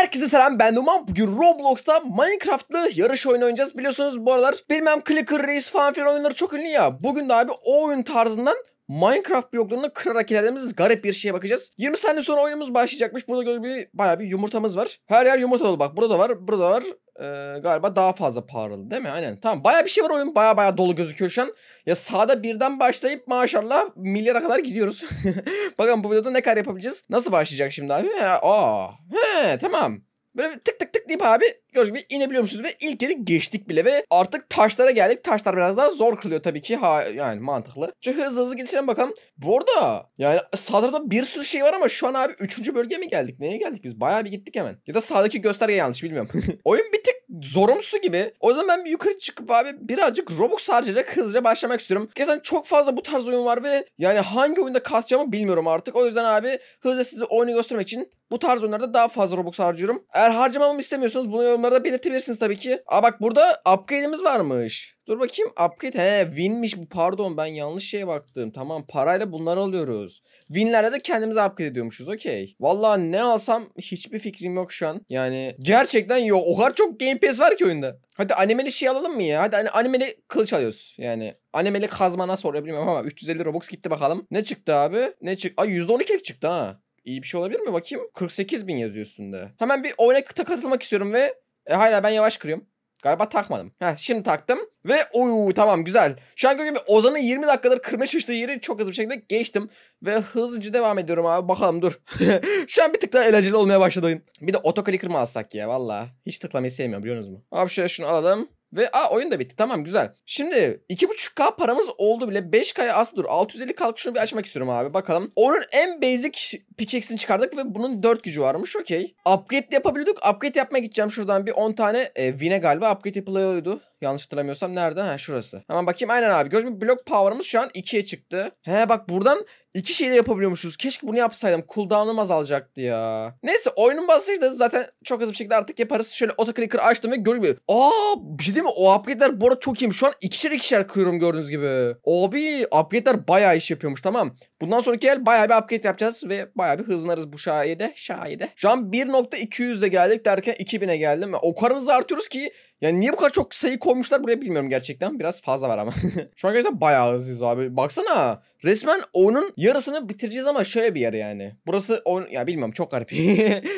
Herkese selam ben Numan. Bugün Roblox'ta Minecraft'lı yarış oyunu oynayacağız. Biliyorsunuz bu aralar bilmem Clicker Race falan filan oyunları çok ünlü ya. Bugün de abi o oyun tarzından Minecraft bloklarını kırarak ilerlediğimiz garip bir şeye bakacağız. 20 saniye sonra oyunumuz başlayacakmış. Burada gördüğünüz gibi bayağı bir yumurtamız var. Her yer yumurta dolu bak. Burada da var, burada da var. Ee, galiba daha fazla paralı değil mi? Aynen. Tamam baya bir şey var oyun. Baya baya dolu gözüküyor şu an. Ya sağda birden başlayıp maşallah milyara kadar gidiyoruz. Bakalım bu videoda ne kadar yapabileceğiz? Nasıl başlayacak şimdi abi? Ha, aa. He tamam. Böyle tık tık tık deyip abi gördüğünüz gibi inebiliyormuşuz ve ilk yeri geçtik bile ve artık taşlara geldik. Taşlar biraz daha zor kılıyor tabii ki. Ha, yani mantıklı. Şimdi hızlı hızlı geçelim bakalım. Bu arada yani sağda bir sürü şey var ama şu an abi 3. bölgeye mi geldik? Neye geldik biz? Bayağı bir gittik hemen. Ya da sağdaki gösterge yanlış bilmiyorum. Oyun bir tık zorumsu gibi. O yüzden ben bir yukarı çıkıp abi birazcık Robux harcayarak hızlıca başlamak istiyorum. Gerçekten çok fazla bu tarz oyun var ve yani hangi oyunda kasacağımı bilmiyorum artık. O yüzden abi hızlı size oyunu göstermek için bu tarz oyunlarda daha fazla Robux harcıyorum. Eğer harcamamı istemiyorsanız bunu yorumlara belirtebilirsiniz tabii ki. Aa bak burada upgrade'imiz varmış. Dur bakayım upgrade he winmiş bu pardon ben yanlış şeye baktım. Tamam parayla bunları alıyoruz. Winlerle de kendimize upgrade ediyormuşuz okey. Valla ne alsam hiçbir fikrim yok şu an. Yani gerçekten yok o kadar çok game pass var ki oyunda. Hadi animeli şey alalım mı ya? Hadi hani animeli kılıç alıyoruz yani. Animeli kazma nasıl olur bilmiyorum ama 350 robux gitti bakalım. Ne çıktı abi? Ne çıktı? Ay %12'lik çıktı ha. İyi bir şey olabilir mi? Bakayım. 48 bin yazıyor üstünde. Hemen bir oyuna katılmak istiyorum ve e, hala ben yavaş kırıyorum. Galiba takmadım. Heh, şimdi taktım. Ve oyu tamam güzel. Şu an gibi Ozan'ın 20 dakikadır kırmaya çalıştığı yeri çok hızlı bir şekilde geçtim. Ve hızlıca devam ediyorum abi. Bakalım dur. Şu an bir tık daha eğlenceli olmaya başladı oyun. Bir de otoklikır mı alsak ya valla. Hiç tıklamayı sevmiyorum biliyorsunuz mu? Abi şöyle şunu alalım. Ve a oyun da bitti tamam güzel. Şimdi 2.5K paramız oldu bile 5K'ya az dur. 650 kalk şunu bir açmak istiyorum abi bakalım. Onun en basic pickaxe'ini çıkardık ve bunun 4 gücü varmış okey. Upgrade yapabiliyorduk. Upgrade yapmaya gideceğim şuradan bir 10 tane e, Vine galiba upgrade yapılıyordu. Yanlış hatırlamıyorsam nereden Ha şurası. Hemen bakayım aynen abi. Gördüğünüz gibi block power'ımız şu an 2'ye çıktı. He bak buradan İki şeyle yapabiliyormuşuz. Keşke bunu yapsaydım. Cooldown'ım azalacaktı ya. Neyse oyunun basıcıydı. Zaten çok hızlı bir şekilde artık yaparız. Şöyle autoclicker açtım ve gördüğüm gibi. Aa bir şey değil mi? O upgrade'ler bu arada çok iyiymiş. Şu an ikişer ikişer kırıyorum gördüğünüz gibi. Abi upgrade'ler bayağı iş yapıyormuş tamam. Bundan sonraki el bayağı bir upgrade yapacağız ve bayağı bir hızlanırız bu şahide şahide. Şu an 1.200'e geldik derken 2000'e geldim. O kadar hızlı artıyoruz ki yani niye bu kadar çok sayı koymuşlar buraya bilmiyorum gerçekten. Biraz fazla var ama. Şu an gerçekten bayağı hızlıyız abi. Baksana. Resmen oyunun yarısını bitireceğiz ama şöyle bir yarı yani. Burası oyun... Ya bilmiyorum çok garip.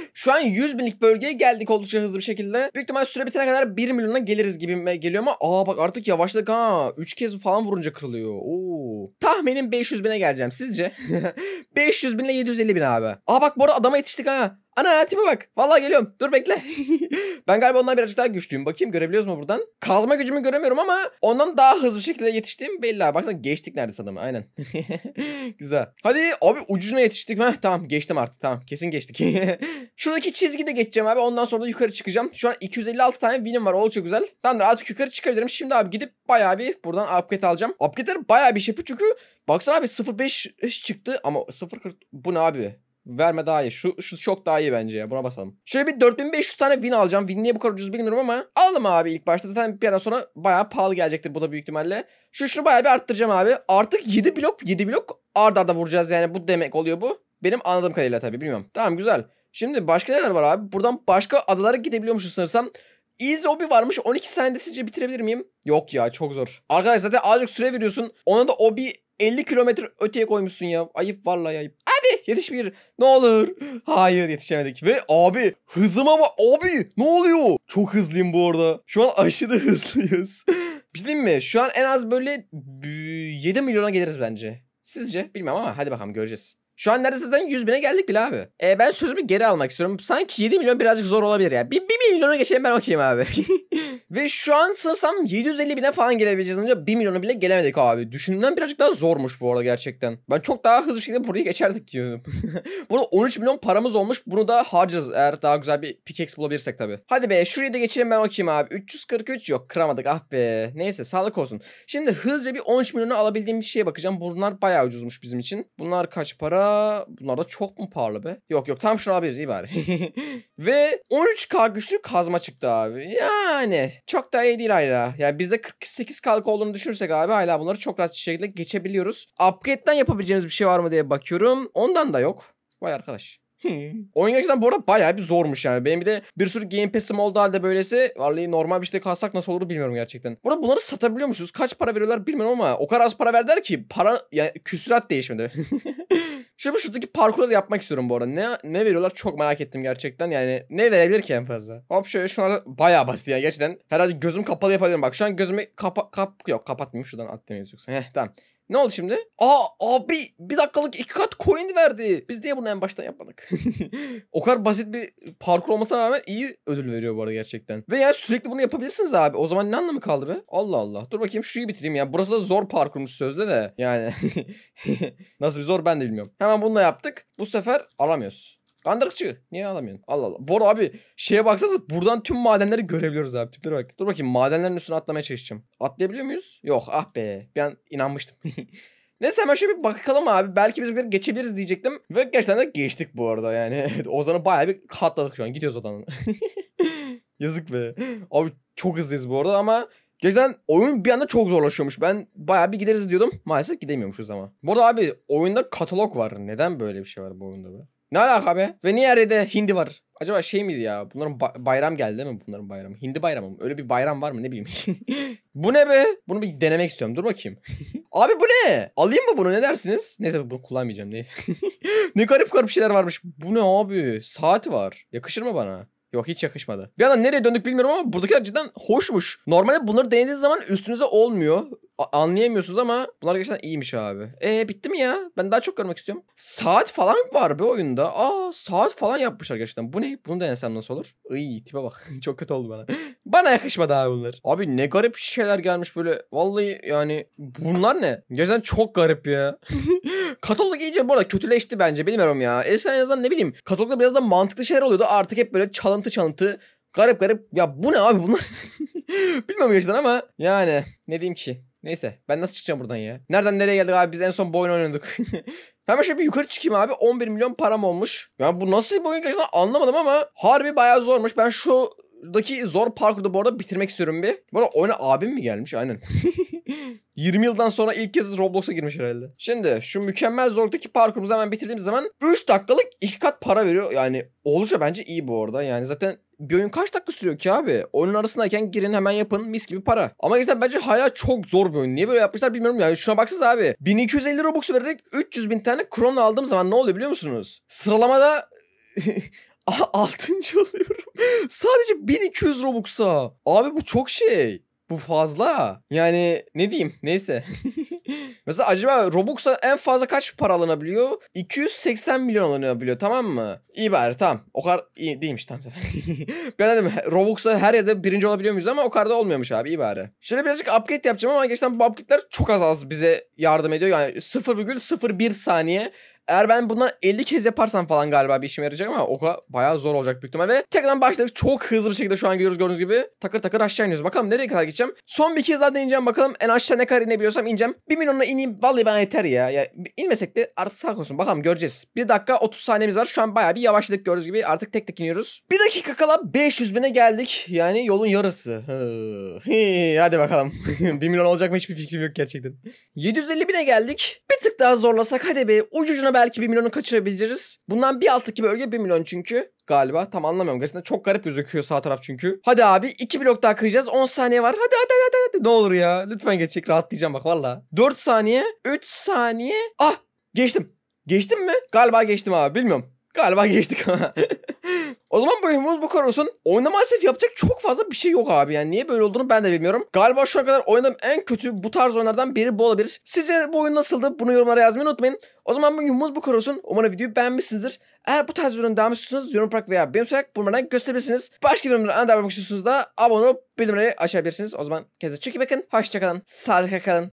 Şu an 100 binlik bölgeye geldik oldukça hızlı bir şekilde. Büyük ihtimal süre bitene kadar 1 milyona geliriz gibi geliyor ama aa bak artık yavaşladık ha. 3 kez falan vurunca kırılıyor. Oo. Tahminim 500 bine geleceğim sizce. 500 bin ile 750 bin abi. Aa bak bu arada adama yetiştik ha. Ana tipe bak. Vallahi geliyorum. Dur bekle. ben galiba ondan birazcık daha güçlüyüm. Bakayım görebiliyoruz mu buradan? Kazma gücümü göremiyorum ama ondan daha hızlı bir şekilde yetiştiğim belli abi. Baksana geçtik neredeyse adamı. Aynen. Güzel. Hadi abi ucuna yetiştik. Heh, tamam geçtim artık. Tamam kesin geçtik. Şuradaki çizgi de geçeceğim abi. Ondan sonra da yukarı çıkacağım. Şu an 256 tane binim var. Oldukça güzel. Tamamdır artık yukarı çıkabilirim. Şimdi abi gidip bayağı bir buradan upgrade alacağım. Upgrade'ler bayağı bir şey yapıyor çünkü baksana abi 05 çıktı ama 040 bu ne abi? Verme daha iyi. Şu, şu çok daha iyi bence ya. Buna basalım. Şöyle bir 4500 tane win alacağım. Win niye bu kadar ucuz bilmiyorum ama alalım abi ilk başta. Zaten bir yerden sonra bayağı pahalı gelecektir bu da büyük ihtimalle. Şu şunu bayağı bir arttıracağım abi. Artık 7 blok 7 blok ard arda vuracağız yani. Bu demek oluyor bu. Benim anladığım kadarıyla tabii bilmiyorum. Tamam güzel. Şimdi başka neler var abi? Buradan başka adalara gidebiliyormuşuz sanırsam. Easy Obi varmış. 12 saniyede sizce bitirebilir miyim? Yok ya çok zor. Arkadaş zaten azıcık süre veriyorsun. Ona da Obi 50 kilometre öteye koymuşsun ya. Ayıp vallahi ayıp. Yetiş bir. Ne olur. Hayır yetişemedik. Ve abi hızıma bak. Abi ne oluyor? Çok hızlıyım bu arada. Şu an aşırı hızlıyız. bir şey mi? Şu an en az böyle 7 milyona geliriz bence. Sizce? Bilmem ama hadi bakalım göreceğiz. Şu an neredeyse zaten 100 bine geldik bile abi. E, ben sözümü geri almak istiyorum. Sanki 7 milyon birazcık zor olabilir ya. Bir, bir milyonu geçelim ben okuyayım abi. Ve şu an sanırsam 750 bine falan gelebileceğiz. Önce 1 milyonu bile gelemedik abi. Düşündüğümden birazcık daha zormuş bu arada gerçekten. Ben çok daha hızlı bir şekilde burayı geçerdik diyorum. Burada 13 milyon paramız olmuş. Bunu da harcarız eğer daha güzel bir pickaxe bulabilirsek tabii. Hadi be şurayı da geçelim ben okuyayım abi. 343 yok kıramadık ah be. Neyse sağlık olsun. Şimdi hızlıca bir 13 milyonu alabildiğim bir şeye bakacağım. Bunlar bayağı ucuzmuş bizim için. Bunlar kaç para? Sonra bunlar da çok mu pahalı be? Yok yok tam şunu alabiliriz iyi bari. Ve 13K güçlü kazma çıktı abi. Yani çok da iyi değil hala. Yani bizde 48K'lık olduğunu düşünürsek abi hala bunları çok rahat şekilde geçebiliyoruz. Upgrade'den yapabileceğimiz bir şey var mı diye bakıyorum. Ondan da yok. Vay arkadaş. Oyun gerçekten bu arada bayağı bir zormuş yani. Benim bir de bir sürü game pass'im oldu halde böylesi. Vallahi normal bir işte kalsak nasıl olur bilmiyorum gerçekten. Burada bunları satabiliyor musunuz? Kaç para veriyorlar bilmiyorum ama o kadar az para verdiler ki para yani küsurat değişmedi. Şimdi şuradaki parkurları yapmak istiyorum bu arada. Ne, ne veriyorlar çok merak ettim gerçekten. Yani ne verebilir ki en fazla? Hop şöyle şunlar bayağı basit ya yani gerçekten. Herhalde gözüm kapalı yapabilirim. Bak şu an gözümü kapa... Kap, yok kapatmayayım şuradan at atlamayız yoksa. Heh tamam. Ne oldu şimdi? Aa abi bir dakikalık iki kat coin verdi. Biz niye bunu en baştan yapmadık? o kadar basit bir parkur olmasına rağmen iyi ödül veriyor bu arada gerçekten. Ve yani sürekli bunu yapabilirsiniz abi. O zaman ne anlamı kaldı be? Allah Allah. Dur bakayım şuyu bitireyim ya. Burası da zor parkurmuş sözde de. Yani nasıl bir zor ben de bilmiyorum. Hemen bunu da yaptık. Bu sefer alamıyoruz. Kandırıkçı. Niye alamıyorsun? Allah Allah. Bora abi şeye baksanız buradan tüm madenleri görebiliyoruz abi. Tiplere bak. Dur bakayım madenlerin üstüne atlamaya çalışacağım. Atlayabiliyor muyuz? Yok ah be. Ben inanmıştım. Neyse hemen şöyle bir bakalım abi. Belki bizimkileri geçebiliriz diyecektim. Ve gerçekten de geçtik bu arada yani. Ozan'ı bayağı bir katladık şu an. Gidiyoruz odanın. Yazık be. Abi çok hızlıyız bu arada ama Gerçekten oyun bir anda çok zorlaşıyormuş. Ben bayağı bir gideriz diyordum. Maalesef gidemiyormuşuz ama. Bu arada abi oyunda katalog var. Neden böyle bir şey var bu oyunda be? Ne alaka be? Ve niye her hindi var? Acaba şey miydi ya? Bunların ba bayram geldi değil mi bunların bayramı? Hindi bayramı mı? Öyle bir bayram var mı ne bileyim. bu ne be? Bunu bir denemek istiyorum. Dur bakayım. Abi bu ne? Alayım mı bunu ne dersiniz? Neyse bunu kullanmayacağım. Ne? ne garip garip şeyler varmış. Bu ne abi? Saat var. Yakışır mı bana? Yok hiç yakışmadı. Bir yandan nereye döndük bilmiyorum ama buradaki cidden hoşmuş. Normalde bunları denediğiniz zaman üstünüze olmuyor anlayamıyorsunuz ama bunlar gerçekten iyiymiş abi. E bitti mi ya? Ben daha çok görmek istiyorum. Saat falan var be oyunda. Aa saat falan yapmışlar gerçekten. Bu ne? Bunu denesem nasıl olur? Iy tipe bak. çok kötü oldu bana. bana yakışmadı abi bunlar. Abi ne garip şeyler gelmiş böyle. Vallahi yani bunlar ne? Gerçekten çok garip ya. Katalog iyice bu arada kötüleşti bence. Bilmiyorum ya. Eskiden en ne bileyim. Katalogda biraz da mantıklı şeyler oluyordu. Artık hep böyle çalıntı çalıntı garip garip ya bu ne abi bunlar bilmiyorum gerçekten ama yani ne diyeyim ki Neyse ben nasıl çıkacağım buradan ya? Nereden nereye geldik abi biz en son boyun oynadık. Hemen şöyle bir yukarı çıkayım abi. 11 milyon param olmuş. Yani bu nasıl bir oyun gerçekten anlamadım ama harbi bayağı zormuş. Ben şu daki zor parkurda bu arada bitirmek istiyorum bir. Bu arada oyuna abim mi gelmiş? Aynen. 20 yıldan sonra ilk kez Roblox'a girmiş herhalde. Şimdi şu mükemmel zorluktaki parkurumuzu hemen bitirdiğimiz zaman 3 dakikalık 2 kat para veriyor. Yani oldukça bence iyi bu arada. Yani zaten bir oyun kaç dakika sürüyor ki abi? Oyunun arasındayken girin hemen yapın mis gibi para. Ama gerçekten bence hala çok zor bir oyun. Niye böyle yapmışlar bilmiyorum ya. Şuna baksanız abi. 1250 Robux vererek 300 bin tane Kron aldığım zaman ne oluyor biliyor musunuz? Sıralamada 6. alıyorum. Sadece 1200 Robux'a. Abi bu çok şey. Bu fazla. Yani ne diyeyim? Neyse. Mesela acaba Robux'a en fazla kaç para alınabiliyor? 280 milyon alınabiliyor tamam mı? İyi bari tamam. O kadar iyi değilmiş tamam. ben dedim Robux'a her yerde birinci olabiliyor muyuz ama o kadar da olmuyormuş abi iyi bari. Şöyle birazcık upgrade yapacağım ama gerçekten bu upgrade'ler çok az az bize yardım ediyor. Yani 0,01 saniye eğer ben bundan 50 kez yaparsam falan galiba bir işime yarayacak ama o kadar bayağı zor olacak büyük ihtimal. Ve tekrardan başladık. Çok hızlı bir şekilde şu an görüyoruz gördüğünüz gibi. Takır takır aşağı iniyoruz. Bakalım nereye kadar gideceğim. Son bir kez daha deneyeceğim bakalım. En aşağı ne kadar inebiliyorsam ineceğim. 1 milyonla ineyim. Vallahi ben yeter ya. ya inmesek de artık sağ olsun. Bakalım göreceğiz. 1 dakika 30 saniyemiz var. Şu an bayağı bir yavaşladık gördüğünüz gibi. Artık tek tek iniyoruz. 1 dakika kala 500 bine geldik. Yani yolun yarısı. Hadi bakalım. 1 milyon olacak mı hiçbir fikrim yok gerçekten. 750 bine geldik. Bir tık daha zorlasak hadi be. Ucucuna belki 1 milyonu kaçırabiliriz. Bundan bir alttaki bölge 1 milyon çünkü galiba. Tam anlamıyorum. Gerçekten çok garip gözüküyor sağ taraf çünkü. Hadi abi 2 blok daha kıracağız. 10 saniye var. Hadi hadi hadi hadi. Ne olur ya. Lütfen geçecek. Rahatlayacağım bak valla. 4 saniye. 3 saniye. Ah geçtim. Geçtim mi? Galiba geçtim abi. Bilmiyorum. Galiba geçtik ama. O zaman bölümümüz bu kadar olsun. Oyunda maalesef yapacak çok fazla bir şey yok abi. Yani niye böyle olduğunu ben de bilmiyorum. Galiba şu ana kadar oynadığım en kötü bu tarz oyunlardan biri bu olabilir. Sizce bu oyun nasıldı? Bunu yorumlara yazmayı unutmayın. O zaman bugünümüz bu kadar olsun. Umarım videoyu beğenmişsinizdir. Eğer bu tarz ürün devam istiyorsanız yorum bırak veya benim sorarak bulmadan gösterebilirsiniz. Başka bölümlere anında bakmak istiyorsanız da abone olup bildirimleri açabilirsiniz. O zaman kendinize çok iyi bakın. Hoşçakalın. Sağlıkla kalın.